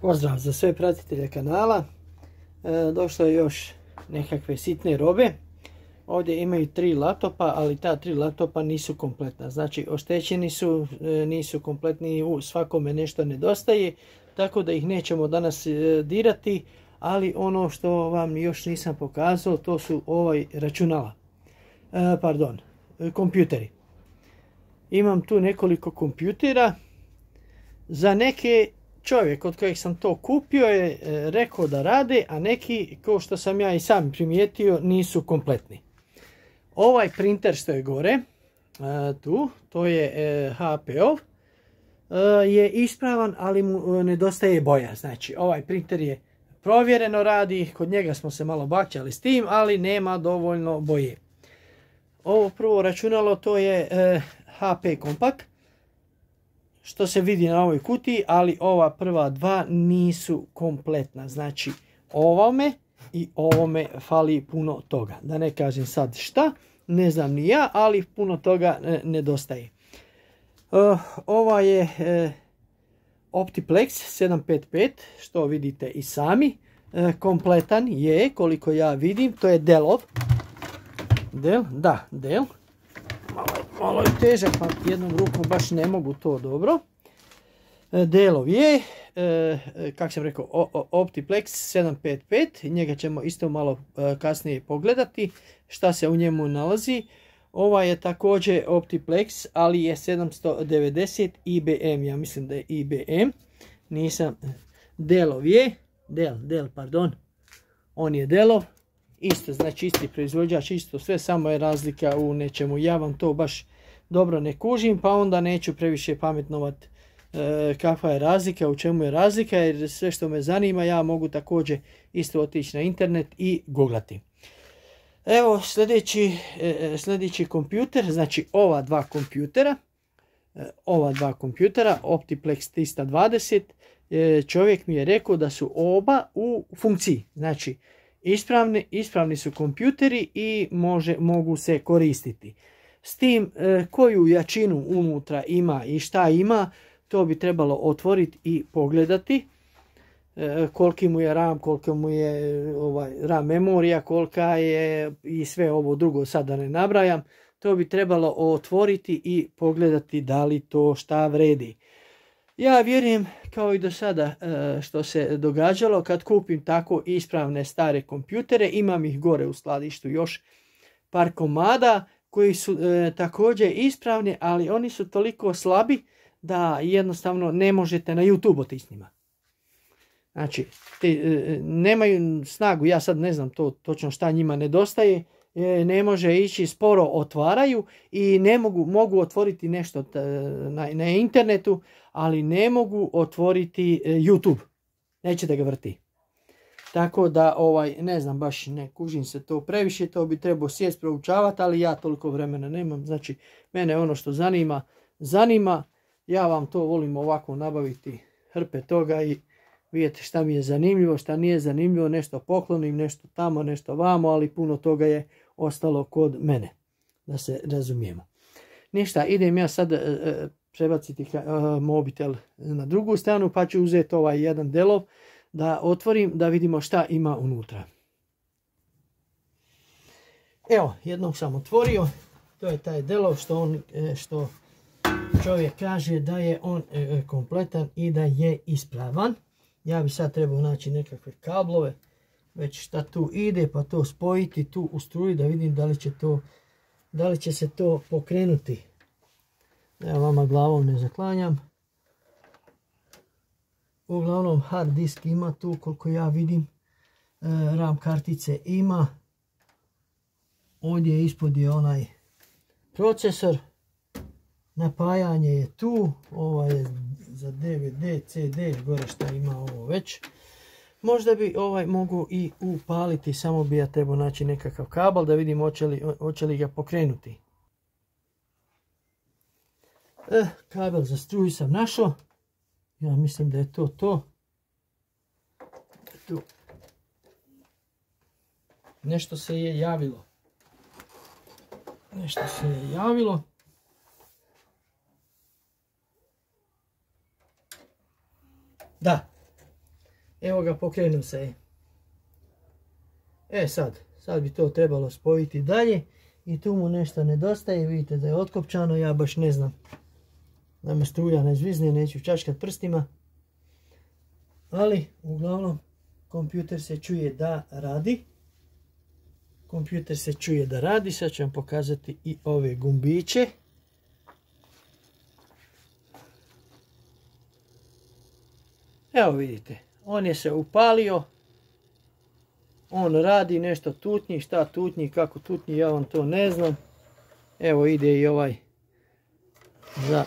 Pozdrav za sve pratitelje kanala. E, došlo je još nekakve sitne robe. Ovdje imaju tri laptopa, ali ta tri laptopa nisu kompletna. Znači oštećeni su, e, nisu kompletni, u svakome nešto nedostaje. Tako da ih nećemo danas e, dirati. Ali ono što vam još nisam pokazao, to su ovaj računala. pardon, kompjuteri. Imam tu nekoliko kompjutera. Za neke čovjek od kojeg sam to kupio je e, rekao da rade, a neki, kao što sam ja i sam primijetio, nisu kompletni. Ovaj printer što je gore, e, tu, to je e, HP-ov, je ispravan, ali mu nedostaje boja. Znači, ovaj printer je provjereno radi, kod njega smo se malo bačali s tim, ali nema dovoljno boje. Ovo prvo računalo, to je HP Compact što se vidi na ovoj kutiji, ali ova prva dva nisu kompletna. Znači ovome i ovome fali puno toga. Da ne kažem sad šta, ne znam ni ja, ali puno toga e, nedostaje. E, ova je e, Optiplex 755, što vidite i sami. kompletan je, koliko ja vidim, to je Delov. Del, da, Del malo je težak, pa jednom rukom baš ne mogu to dobro. E, delov je, e, kako sam rekao, Optiplex 755, njega ćemo isto malo e, kasnije pogledati šta se u njemu nalazi. Ova je također Optiplex, ali je 790 IBM, ja mislim da je IBM. Nisam, Delov je, Del, Del, pardon, on je Delov, isto, znači isti proizvođač, isto sve, samo je razlika u nečemu. Ja vam to baš dobro ne kužim, pa onda neću previše pametnovat e, kakva je razlika, u čemu je razlika, jer sve što me zanima ja mogu također isto otići na internet i googlati. Evo sljedeći, e, e, sljedeći kompjuter, znači ova dva kompjutera, ova dva kompjutera, Optiplex 320, čovjek mi je rekao da su oba u funkciji, znači ispravni, ispravni su kompjuteri i može, mogu se koristiti. S tim e, koju jačinu unutra ima i šta ima, to bi trebalo otvoriti i pogledati e, koliki mu je RAM, kolika mu je ovaj, RAM memorija, kolika je i sve ovo drugo sad da ne nabrajam. To bi trebalo otvoriti i pogledati da li to šta vredi. Ja vjerujem kao i do sada e, što se događalo kad kupim tako ispravne stare kompjutere, imam ih gore u skladištu još par komada koji su e, također ispravni, ali oni su toliko slabi da jednostavno ne možete na YouTube otisnima. Znači, e, nemaju snagu, ja sad ne znam to točno šta njima nedostaje, E, ne može ići sporo otvaraju i ne mogu, mogu otvoriti nešto e, na, na internetu, ali ne mogu otvoriti e, YouTube. Neće da ga vrti. Tako da, ovaj, ne znam, baš ne kužim se to previše, to bi trebao sjest proučavati, ali ja toliko vremena nemam. Znači, mene ono što zanima, zanima. Ja vam to volim ovako nabaviti hrpe toga i vidjeti šta mi je zanimljivo, šta nije zanimljivo, nešto poklonim, nešto tamo, nešto vamo, ali puno toga je ostalo kod mene, da se razumijemo. Ništa, idem ja sad e, e, prebaciti e, mobitel na drugu stranu, pa ću uzeti ovaj jedan delov da otvorim, da vidimo šta ima unutra. Evo, jednog sam otvorio, to je taj delov što, on, što čovjek kaže da je on kompletan i da je ispravan. Ja bi sad trebao naći nekakve kablove, već šta tu ide, pa to spojiti tu u struji da vidim da li će, to, da li će se to pokrenuti. Ja vama glavom ne zaklanjam. Uglavnom hard disk ima tu koliko ja vidim. E, RAM kartice ima. Ovdje ispod je onaj procesor. Napajanje je tu, ova je za DVD, CD, gore šta ima ovo već. Možda bi ovaj mogu i upaliti, samo bi ja trebao naći nekakav kabel da vidim hoće li, ga pokrenuti. Eh, kabel za struju sam našao. Ja mislim da je to to. Nešto se je javilo. Nešto se je javilo. Da. Evo ga, pokrenu se E sad, sad bi to trebalo spojiti dalje. I tu mu nešto nedostaje, vidite da je otkopčano, ja baš ne znam. Da me struja ne zvizne, neću čaškat prstima. Ali, uglavnom, kompjuter se čuje da radi. Kompjuter se čuje da radi, sad ću vam pokazati i ove gumbiće. Evo vidite, on je se upalio, on radi nešto tutnji, šta tutnji, kako tutnji, ja vam to ne znam. Evo ide i ovaj za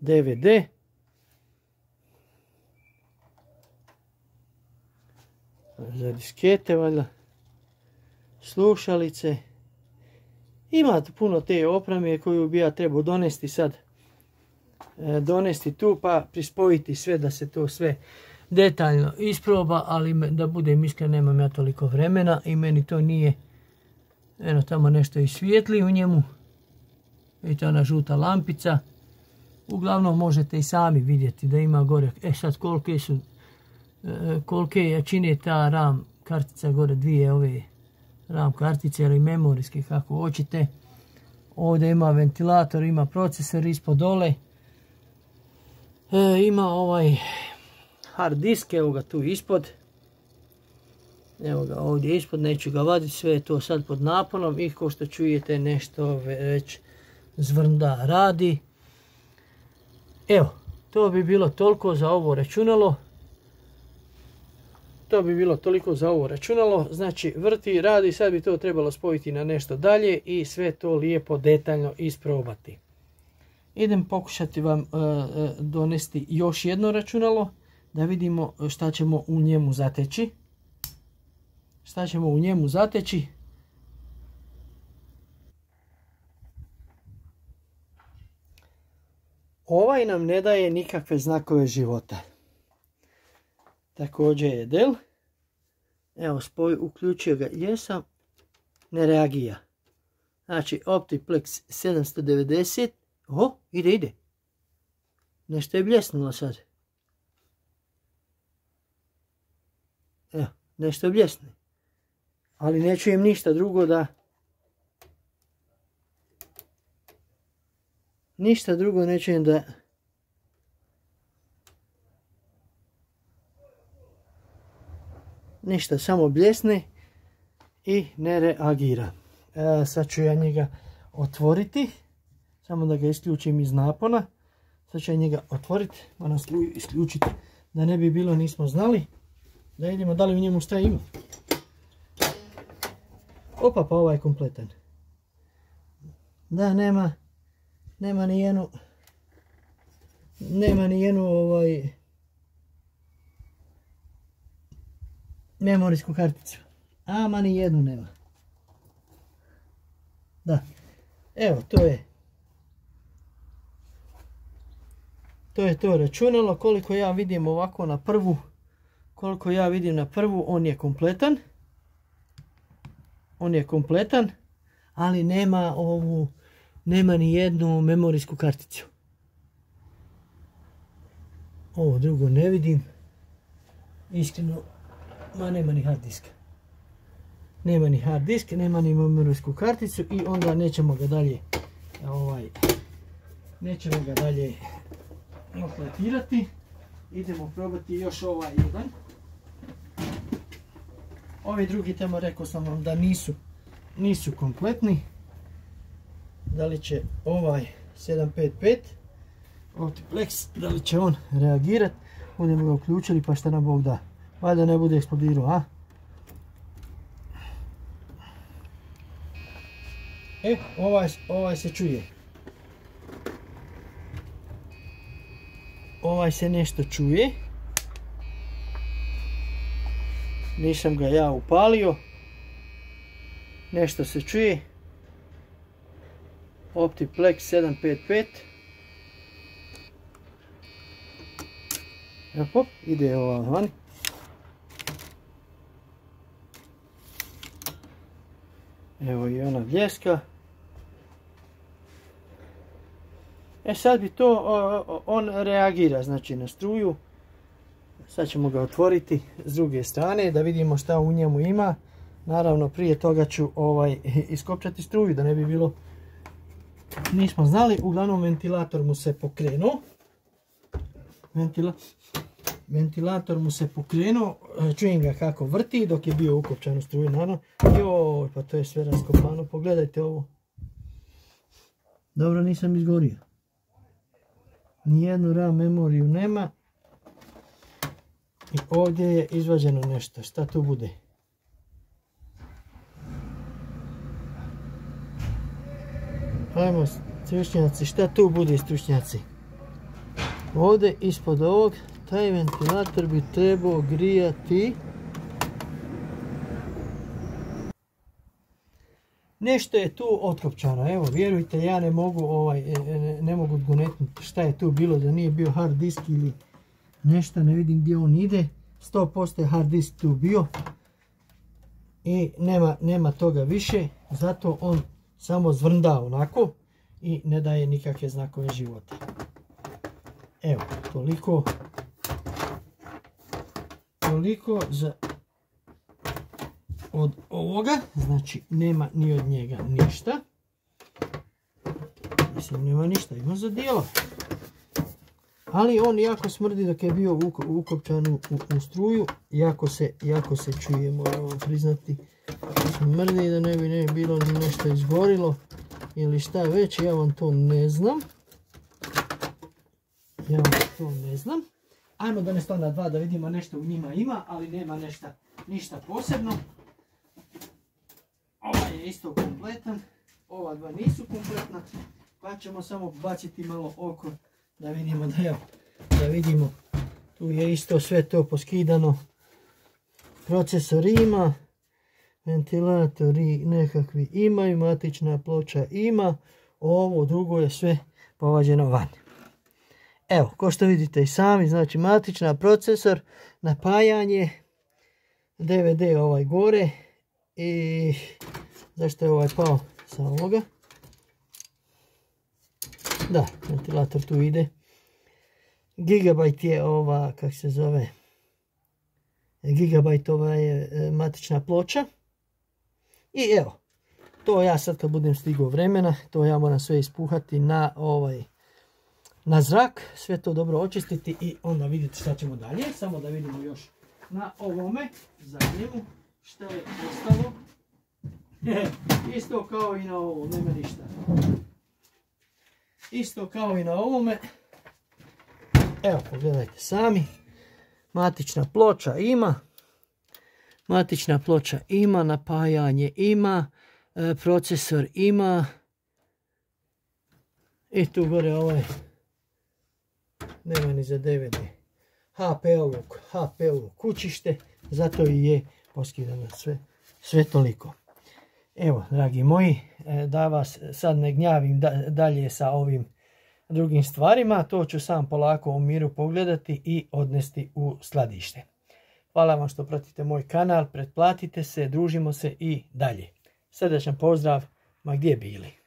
DVD. Za diskete valjda. Slušalice. Ima puno te opreme koju bi ja trebao donesti sad. E, donesti tu pa prispojiti sve da se to sve detaljno isproba, ali da budem iskren nemam ja toliko vremena i meni to nije eno tamo nešto i svijetli u njemu vidite ona žuta lampica uglavnom možete i sami vidjeti da ima gore e sad kolike su e, kolike jačine ta ram kartica gore dvije ove ram kartice ili memorijske kako hoćete ovdje ima ventilator ima procesor ispod dole E, ima ovaj hard disk, evo ga tu ispod. Evo ga ovdje ispod, neću ga vaditi, sve je to sad pod naponom i ko što čujete nešto već zvrnda radi. Evo, to bi bilo toliko za ovo računalo. To bi bilo toliko za ovo računalo. Znači vrti, radi, sad bi to trebalo spojiti na nešto dalje i sve to lijepo detaljno isprobati idem pokušati vam e, e, donesti još jedno računalo da vidimo šta ćemo u njemu zateći šta ćemo u njemu zateći ovaj nam ne daje nikakve znakove života također je del evo spoj uključio ga jesam ne reagija. znači optiplex 790 o, ide, ide. Nešto je bljesnulo sad. Evo, nešto je bljesnulo. Ali ne čujem ništa drugo da... Ništa drugo ne čujem da... Ništa, samo bljesne i ne reagira. E, sad ću ja njega otvoriti. Samo da ga isključim iz napona. Sad će njega otvoriti, moram sluju isključiti. Da ne bi bilo nismo znali. Da vidimo da li u njemu šta ima. Opa pa ovaj je kompletan. Da nema, nema ni jednu, nema ni jednu ovaj, memorijsku karticu. Ama ni jednu nema. Da. Evo, to je To je to računalo, koliko ja vidim ovako na prvu, koliko ja vidim na prvu, on je kompletan. On je kompletan, ali nema ovu, nema ni jednu memorijsku karticu. Ovo drugo ne vidim. Iskreno, ma nema ni hard disk. Nema ni hard disk, nema ni memorijsku karticu i onda nećemo ga dalje ovaj nećemo ga dalje kompletirati. Idemo probati još ovaj jedan. Ovi drugi tamo rekao sam vam da nisu, nisu kompletni. Da li će ovaj 755 Optiplex, da li će on reagirati? Budemo ga uključili pa šta nam Bog da. Valjda ne bude eksplodirao, a? E, ovaj, ovaj se čuje. ovaj se nešto čuje. Nisam ga ja upalio. Nešto se čuje. Optiplex 755. Evo, ide ova vani. Evo i ona vljeska. E sad bi to, on reagira znači na struju. Sad ćemo ga otvoriti s druge strane da vidimo šta u njemu ima. Naravno prije toga ću ovaj, iskopčati struju da ne bi bilo nismo znali. Uglavnom ventilator mu se pokrenuo. Ventilator mu se pokrenuo, e, čujem ga kako vrti dok je bio ukopčan u struju naravno. pa to je sve raskopano, pogledajte ovo. Dobro, nisam izgorio nijednu RAM memoriju nema. I ovdje je izvađeno nešto. Šta tu bude? Ajmo stručnjaci, šta tu bude stručnjaci? Ovdje ispod ovog, taj ventilator bi trebao grijati Nešto je tu otkopčano, evo vjerujte ja ne mogu ovaj, e, e, ne mogu odgunetniti šta je tu bilo da nije bio hard disk ili nešto, ne vidim gdje on ide. 100% je hard disk tu bio i nema, nema toga više, zato on samo zvrnda onako i ne daje nikakve znakove života. Evo, toliko, toliko za od ovoga, znači nema ni od njega ništa. Mislim, nema ništa, ima za dijelo. Ali on jako smrdi dok je bio ukopčan u, u struju, jako se, jako se čuje, moram vam priznati. Smrdi da ne bi ne bilo nešto izgorilo ili šta već, ja vam to ne znam. Ja vam to ne znam. Ajmo ne dva da vidimo nešto u njima ima, ali nema ništa posebno isto kompletan. Ova dva nisu kompletna. Pa ćemo samo baciti malo oko da vidimo da je, da vidimo. Tu je isto sve to poskidano. Procesor ima, ventilatori nekakvi imaju, matična ploča ima. Ovo drugo je sve povađeno van. Evo, kao što vidite i sami, znači matična procesor, napajanje, DVD ovaj gore i zašto je ovaj pao sa ovoga. Da, ventilator tu ide. Gigabajt je ova, kak se zove, ova je e, matična ploča. I evo, to ja sad kad budem stigao vremena, to ja moram sve ispuhati na ovaj na zrak, sve to dobro očistiti i onda vidjeti šta ćemo dalje. Samo da vidimo još na ovome zadnjemu što je ostalo. Isto kao i na ovo, nema ništa. Isto kao i na ovome. Evo, pogledajte sami. Matična ploča ima. Matična ploča ima, napajanje ima, e, procesor ima. I tu gore ovaj, nema ni za DVD. HP-ovo kućište, zato i je poskidano sve toliko. Evo, dragi moji, e, da vas sad ne gnjavim dalje sa ovim drugim stvarima, to ću sam polako u miru pogledati i odnesti u skladište. Hvala vam što pratite moj kanal, pretplatite se, družimo se i dalje. Srdečan pozdrav, ma gdje bili.